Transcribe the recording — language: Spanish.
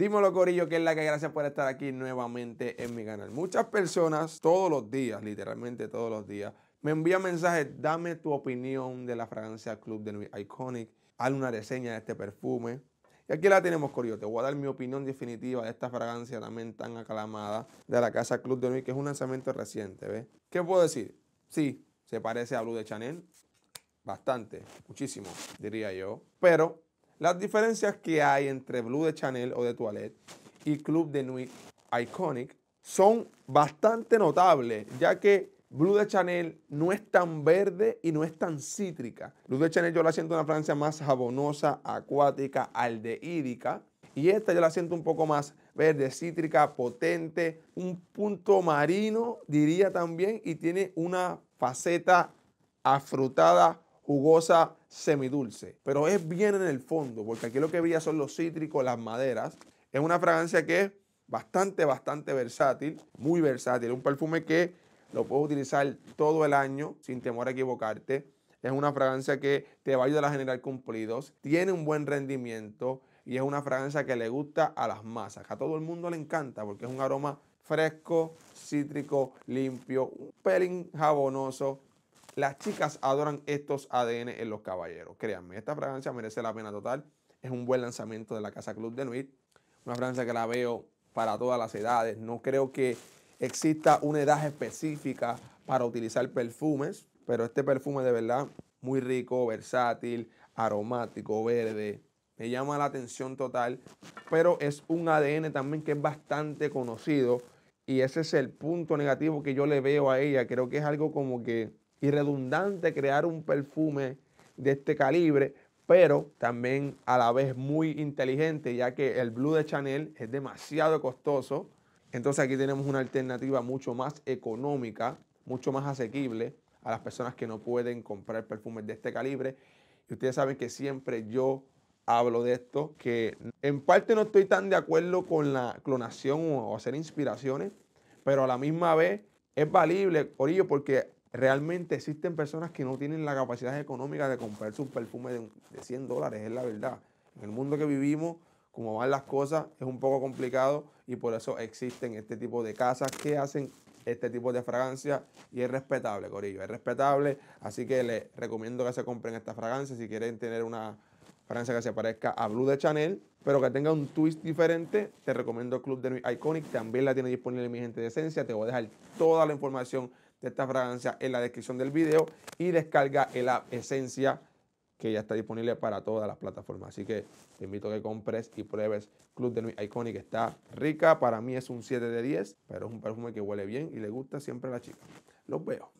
Dímelo, Corillo, que es la que gracias por estar aquí nuevamente en mi canal. Muchas personas todos los días, literalmente todos los días, me envían mensajes, dame tu opinión de la fragancia Club de Nuit Iconic, haz una reseña de este perfume. Y aquí la tenemos, Corillo. Te voy a dar mi opinión definitiva de esta fragancia también tan aclamada de la casa Club de Nuit, que es un lanzamiento reciente, ¿ves? ¿Qué puedo decir? Sí, se parece a Blue de Chanel. Bastante, muchísimo, diría yo. Pero las diferencias que hay entre Blue de Chanel o de Toilette y Club de Nuit Iconic son bastante notables, ya que Blue de Chanel no es tan verde y no es tan cítrica. Blue de Chanel yo la siento una fragancia más jabonosa, acuática, aldehídica. Y esta yo la siento un poco más verde, cítrica, potente, un punto marino, diría también, y tiene una faceta afrutada jugosa semidulce, pero es bien en el fondo, porque aquí lo que veía son los cítricos, las maderas. Es una fragancia que es bastante, bastante versátil, muy versátil. Un perfume que lo puedes utilizar todo el año sin temor a equivocarte. Es una fragancia que te va a ayudar a generar cumplidos, tiene un buen rendimiento y es una fragancia que le gusta a las masas. A todo el mundo le encanta porque es un aroma fresco, cítrico, limpio, un pelín jabonoso, las chicas adoran estos ADN en los caballeros. Créanme, esta fragancia merece la pena total. Es un buen lanzamiento de la Casa Club de Nuit. Una fragancia que la veo para todas las edades. No creo que exista una edad específica para utilizar perfumes, pero este perfume de verdad muy rico, versátil, aromático, verde. Me llama la atención total, pero es un ADN también que es bastante conocido y ese es el punto negativo que yo le veo a ella. Creo que es algo como que y redundante crear un perfume de este calibre, pero también a la vez muy inteligente, ya que el Blue de Chanel es demasiado costoso. Entonces aquí tenemos una alternativa mucho más económica, mucho más asequible a las personas que no pueden comprar perfumes de este calibre. Y ustedes saben que siempre yo hablo de esto, que en parte no estoy tan de acuerdo con la clonación o hacer inspiraciones, pero a la misma vez es valible, Orillo, porque realmente existen personas que no tienen la capacidad económica de comprarse un perfume de, 100 dólares, es la verdad. En el mundo que vivimos, como van las cosas, es un poco complicado y por eso existen este tipo de casas que hacen este tipo de fragancia y es respetable, Corillo, es respetable. Así que les recomiendo que se compren esta fragancia si quieren tener una fragancia que se parezca a Blue de Chanel, pero que tenga un twist diferente. Te recomiendo el Club de Iconic, también la tiene disponible mi gente de esencia. Te voy a dejar toda la información de esta fragancia en la descripción del video y descarga el app Esencia que ya está disponible para todas las plataformas. Así que te invito a que compres y pruebes Club de Nuit Iconic. Está rica, para mí es un 7 de 10, pero es un perfume que huele bien y le gusta siempre a la chica. Los veo.